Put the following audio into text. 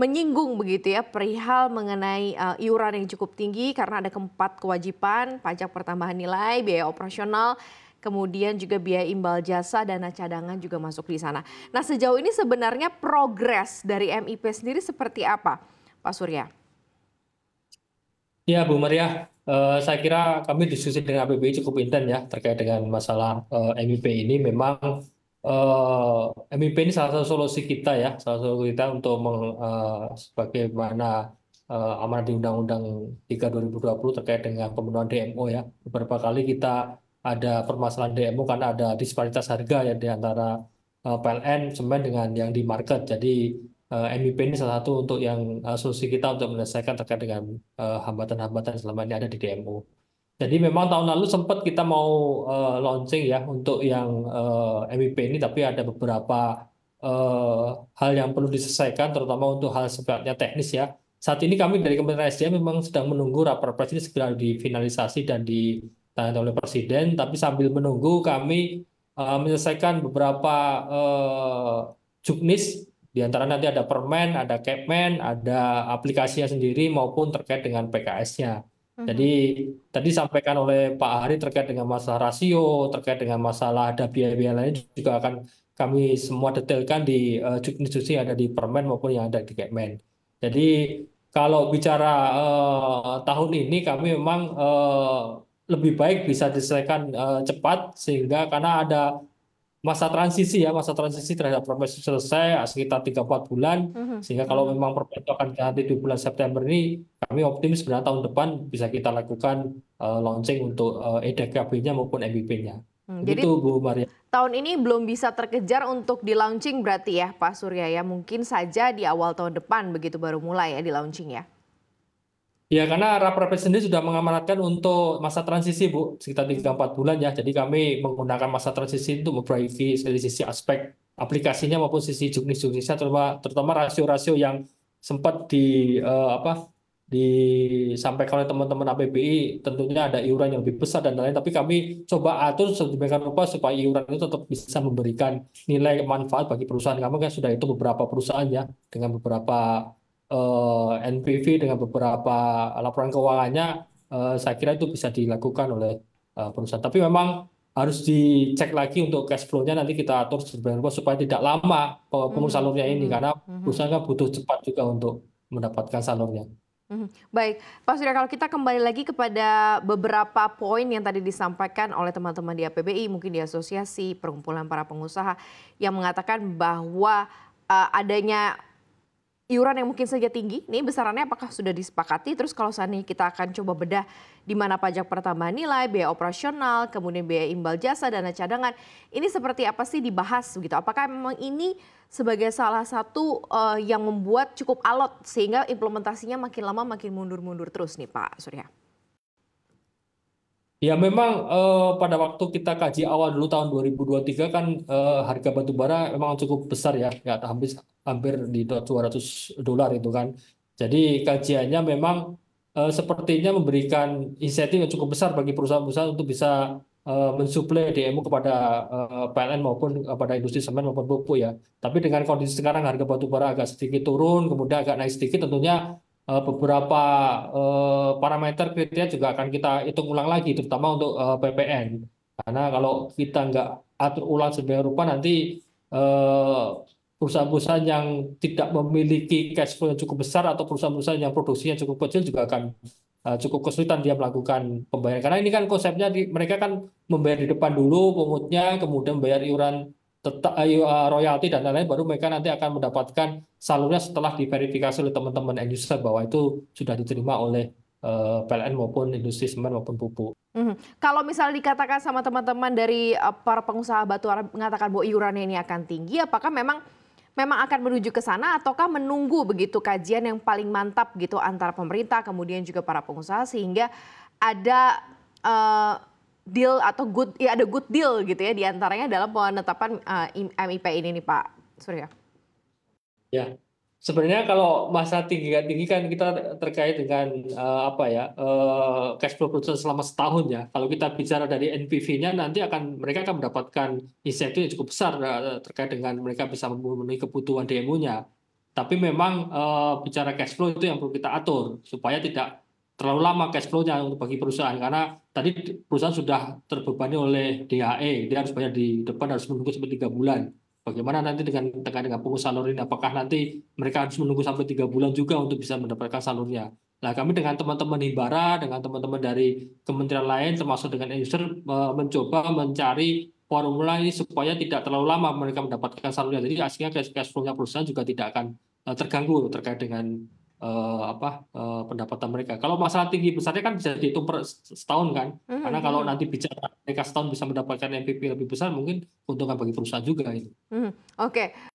menyinggung begitu ya perihal mengenai uh, iuran yang cukup tinggi karena ada keempat kewajiban pajak pertambahan nilai, biaya operasional, kemudian juga biaya imbal jasa dana cadangan juga masuk di sana. Nah sejauh ini sebenarnya progres dari MIP sendiri seperti apa, Pak Surya? Ya Bu Maria, uh, saya kira kami diskusi dengan APBI cukup intens ya terkait dengan masalah uh, eh, MIP ini memang eh, MIP ini salah satu solusi kita ya, salah satu solusi kita untuk meng, eh, sebagaimana eh, amanat di Undang-Undang 3 2020 terkait dengan pemenuhan DMO ya. Beberapa kali kita ada permasalahan DMO karena ada disparitas harga ya di antara eh, PLN semen dengan yang di market. Jadi eh, MIP ini salah satu untuk yang eh, solusi kita untuk menyelesaikan terkait dengan eh, hambatan-hambatan uh, selama ini ada di DMO. Jadi memang tahun lalu sempat kita mau uh, launching ya untuk yang uh, eh, MIP ini, tapi ada beberapa uh, hal yang perlu diselesaikan, terutama untuk hal sebabnya teknis ya. Saat ini kami dari Kementerian SDM memang sedang menunggu raperpres ini segera difinalisasi dan ditanda oleh Presiden, tapi sambil menunggu kami uh, menyelesaikan beberapa uh, juknis, di antara nanti ada permen, ada capmen, ada aplikasinya sendiri maupun terkait dengan PKS-nya. Jadi mhm. tadi sampaikan oleh Pak Hari terkait dengan masalah rasio, terkait dengan masalah ada biaya-biaya lain juga akan kami semua detailkan di uh, eh, institusi yang ada di Permen maupun yang ada di Kemen. Jadi kalau bicara uh, tahun ini kami memang uh, lebih baik bisa diselesaikan uh, cepat sehingga karena ada masa transisi ya masa transisi terhadap profesi selesai sekitar tiga 4 bulan uh mhm. -huh. sehingga kalau mhm. memang perpu akan nanti di bulan September ini kami optimis sebenarnya tahun depan bisa kita lakukan uh, launching untuk uh, eh, EDKB-nya maupun MBP-nya. Hmm, jadi Bu Maria. Tahun ini belum bisa terkejar untuk di launching berarti ya Pak Surya ya. Mungkin saja di awal tahun depan begitu baru mulai ya di launching ya. Ya karena Raperpres sendiri sudah mengamanatkan untuk masa transisi Bu sekitar 3-4 bulan ya. Jadi kami menggunakan masa transisi untuk memperbaiki dari sisi aspek aplikasinya maupun sisi juknis-juknisnya terutama terutama rasio-rasio yang sempat di uh, apa disampaikan oleh teman-teman APBI tentunya ada iuran yang lebih besar dan lain-lain tapi kami coba atur sedemikian rupa supaya iuran itu tetap bisa memberikan nilai manfaat bagi perusahaan kami kan sudah itu beberapa perusahaan ya dengan beberapa uh, eh, NPV dengan beberapa laporan keuangannya uh, saya kira itu bisa dilakukan oleh uh, perusahaan tapi memang harus dicek lagi untuk cash flow-nya nanti kita atur sedemikian rupa supaya tidak lama pengurusan mm-hmm. salurnya ini mm-hmm. karena mm-hmm. perusahaan kan butuh cepat juga untuk mendapatkan salurnya. Mhm. Baik, Pak Surya, kalau kita kembali lagi kepada beberapa poin yang tadi disampaikan oleh teman-teman di APBI, mungkin di Asosiasi Perkumpulan Para Pengusaha, yang mengatakan bahwa uh, adanya iuran yang mungkin saja tinggi. Ini besarannya apakah sudah disepakati? Terus kalau seandainya kita akan coba bedah di mana pajak pertambahan nilai, biaya operasional, kemudian biaya imbal jasa, dana cadangan. Ini seperti apa sih dibahas begitu? Apakah memang ini sebagai salah satu uh, yang membuat cukup alot sehingga implementasinya makin lama makin mundur-mundur terus nih Pak Surya? Ya memang eh, pada waktu kita kaji awal dulu tahun 2023 kan eh, harga batu bara memang cukup besar ya, ya hampir hampir di 200 dolar itu kan. Jadi kajiannya memang eh, sepertinya memberikan insentif yang cukup besar bagi perusahaan-perusahaan untuk bisa eh, mensuplai DMU kepada eh, PLN maupun kepada eh, industri semen maupun pupuk ya. Tapi dengan kondisi sekarang harga batu bara agak sedikit turun, kemudian agak naik sedikit tentunya Eh, beberapa eh, parameter kriteria juga akan kita hitung ulang lagi, terutama untuk eh, PPN. Karena kalau kita nggak atur ulang sebenarnya rupa, nanti perusahaan-perusahaan yang tidak memiliki cash flow yang cukup besar atau perusahaan-perusahaan yang produksinya cukup kecil juga akan cukup kesulitan dia melakukan pembayaran karena ini kan konsepnya mereka kan membayar di depan dulu pengutnya kemudian bayar iuran tetap uh, royalti dan lain-lain baru mereka nanti akan mendapatkan salurnya setelah diverifikasi oleh teman-teman end user bahwa itu sudah diterima oleh uh, eh, PLN maupun industri semen maupun pupuk. Mm -hmm. Kalau misalnya dikatakan sama teman-teman dari uh, para pengusaha batu arah mengatakan bahwa iurannya ini akan tinggi, apakah memang memang akan menuju ke sana ataukah menunggu begitu kajian yang paling mantap gitu antara pemerintah kemudian juga para pengusaha sehingga ada uh, deal atau good ya ada good deal gitu ya diantaranya dalam penetapan uh, eh, MIP ini nih Pak Surya. Ya, sebenarnya kalau masa tinggi kan tinggi kan kita terkait dengan uh, apa ya uh, cash flow production selama setahun ya. Kalau kita bicara dari NPV-nya nanti akan mereka akan mendapatkan insentif yang cukup besar uh, terkait dengan mereka bisa memenuhi kebutuhan DMU-nya. Tapi memang uh, bicara cash flow itu yang perlu kita atur supaya tidak terlalu lama cash flow-nya untuk bagi perusahaan karena tadi perusahaan sudah terbebani oleh DHE, dia harus bayar di depan harus menunggu sampai tiga bulan. Bagaimana nanti dengan terkait dengan pengusaha salur ini? Apakah nanti mereka harus menunggu sampai tiga bulan juga untuk bisa mendapatkan salurnya? Nah, kami dengan teman-teman Himbara, dengan teman-teman dari kementerian lain, termasuk dengan user, mencoba mencari formula ini supaya tidak terlalu lama mereka mendapatkan salurnya. Jadi, aslinya cash flow-nya perusahaan juga tidak akan e, terganggu terkait dengan eh, apa uh, pendapatan mereka. Kalau masalah tinggi besarnya kan bisa dihitung per setahun kan, hmm. karena kalau hmm. nanti bicara mereka setahun bisa mendapatkan MPP lebih besar, mungkin keuntungan bagi perusahaan juga itu. Hmm. Oke, okay.